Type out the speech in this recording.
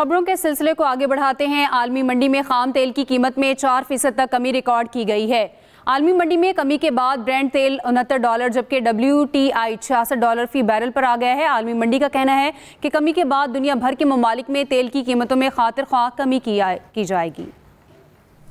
खबरों के सिलसिले को आगे बढ़ाते हैं आलमी मंडी में खाम तेल की कीमत में चार फीसद तक कमी रिकॉर्ड की गई है आलमी मंडी में कमी के बाद ब्रांड तेल उनहत्तर डॉलर जबकि डब्ल्यू टी आई छियासठ डॉलर फी बैरल पर आ गया है आलमी मंडी का कहना है कि कमी के बाद दुनिया भर के ममालिक में तेल की कीमतों में खातिर ख्वाह कमी की, की जाएगी